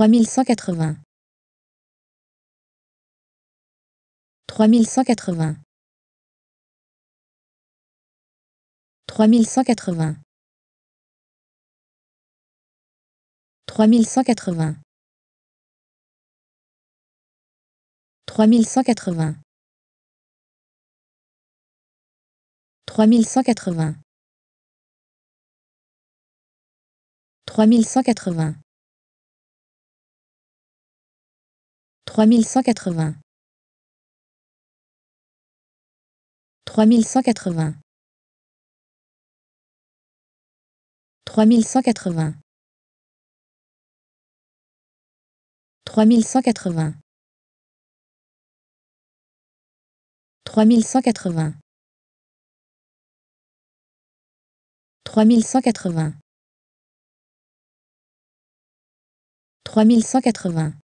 3180 3180 3180 3180 3180 3180 3180 3180 3180 3180 3180 3180 3180 3180